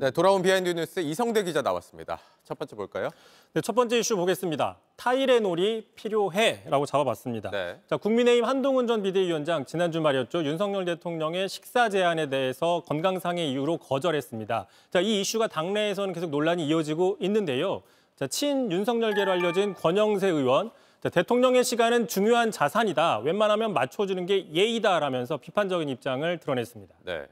네, 돌아온 비하인드 뉴스 이성대 기자 나왔습니다. 첫 번째 볼까요? 네, 첫 번째 이슈 보겠습니다. 타이레놀이 필요해라고 잡아봤습니다. 네. 자, 국민의힘 한동훈 전 비대위원장 지난주 말이었죠. 윤석열 대통령의 식사 제한에 대해서 건강상의 이유로 거절했습니다. 자, 이 이슈가 당내에서는 계속 논란이 이어지고 있는데요. 자, 친 윤석열계로 알려진 권영세 의원 자, 대통령의 시간은 중요한 자산이다. 웬만하면 맞춰주는 게 예의다라면서 비판적인 입장을 드러냈습니다. 네.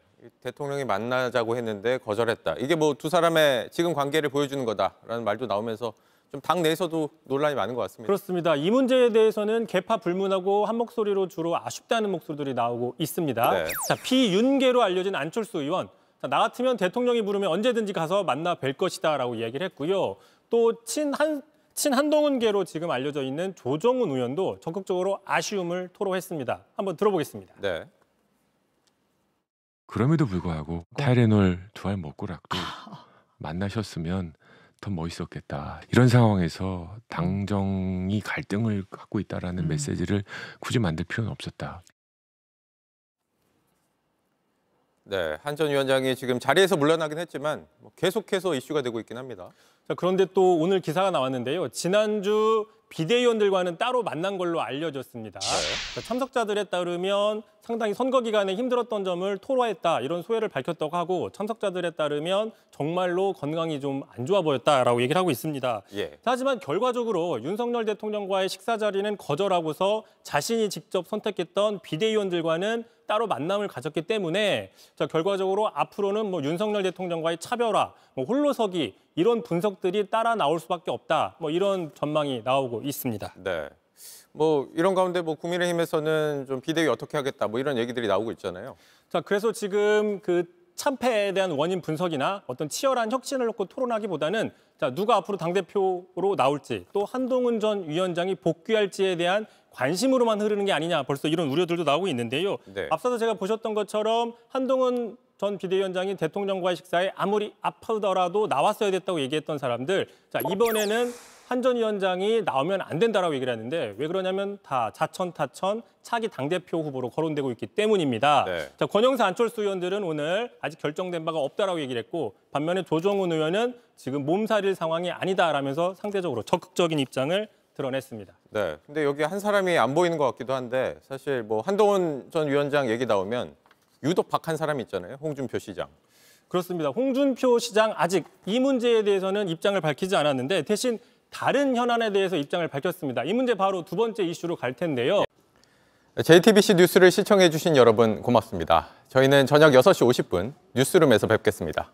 대통령이 만나자고 했는데 거절했다. 이게 뭐 두 사람의 지금 관계를 보여주는 거다라는 말도 나오면서 좀당 내에서도 논란이 많은 것 같습니다. 그렇습니다. 이 문제에 대해서는 개파 불문하고 한 목소리로 주로 아쉽다는 목소리들이 나오고 있습니다. 네. 자, 비윤계로 알려진 안철수 의원. 자, 나 같으면 대통령이 부르면 언제든지 가서 만나 뵐 것이다라고 이야기를 했고요. 또 친한 친한동훈계로 지금 알려져 있는 조정훈 의원도 적극적으로 아쉬움을 토로했습니다. 한번 들어보겠습니다. 네. 그럼에도 불구하고 네. 타이레놀 두 알 먹고라도 아. 만나셨으면 더 멋있었겠다. 이런 상황에서 당정이 갈등을 갖고 있다라는 음. 메시지를 굳이 만들 필요는 없었다. 네, 한전 위원장이 지금 자리에서 물러나긴 했지만 뭐 계속해서 이슈가 되고 있긴 합니다. 자, 그런데 또 오늘 기사가 나왔는데요. 지난주 비대위원들과는 따로 만난 걸로 알려졌습니다. 네. 자, 참석자들에 따르면 상당히 선거 기간에 힘들었던 점을 토로했다 이런 소회를 밝혔다고 하고 참석자들에 따르면 정말로 건강이 좀 안 좋아 보였다라고 얘기를 하고 있습니다. 예. 하지만 결과적으로 윤석열 대통령과의 식사 자리는 거절하고서 자신이 직접 선택했던 비대위원들과는 따로 만남을 가졌기 때문에 자, 결과적으로 앞으로는 뭐 윤석열 대통령과의 차별화, 뭐 홀로서기 이런 분석들이 따라 나올 수밖에 없다. 뭐 이런 전망이 나오고 있습니다. 네. 뭐 이런 가운데 뭐 국민의힘에서는 좀 비대위 어떻게 하겠다 뭐 이런 얘기들이 나오고 있잖아요. 자 그래서 지금 그 참패에 대한 원인 분석이나 어떤 치열한 혁신을 놓고 토론하기보다는 자 누가 앞으로 당 대표로 나올지 또 한동훈 전 위원장이 복귀할지에 대한 관심으로만 흐르는 게 아니냐 벌써 이런 우려들도 나오고 있는데요. 네. 앞서서 제가 보셨던 것처럼 한동훈 전 비대위원장이 대통령과의 식사에 아무리 아프더라도 나왔어야 됐다고 얘기했던 사람들 자 이번에는 한 전 위원장이 나오면 안 된다라고 얘기를 하는데 왜 그러냐면 다 자천타천 차기 당대표 후보로 거론되고 있기 때문입니다. 네. 자 권영사 안철수 의원들은 오늘 아직 결정된 바가 없다라고 얘기를 했고 반면에 조정훈 의원은 지금 몸살일 상황이 아니다라면서 상대적으로 적극적인 입장을 드러냈습니다. 네. 근데 여기 한 사람이 안 보이는 것 같기도 한데 사실 뭐 한동훈 전 위원장 얘기 나오면 유독 박한 사람이 있잖아요. 홍준표 시장. 그렇습니다. 홍준표 시장 아직 이 문제에 대해서는 입장을 밝히지 않았는데 대신 다른 현안에 대해서 입장을 밝혔습니다. 이 문제 바로 두 번째 이슈로 갈 텐데요. JTBC 뉴스를 시청해 주신 여러분 고맙습니다. 저희는 저녁 6시 50분 뉴스룸에서 뵙겠습니다.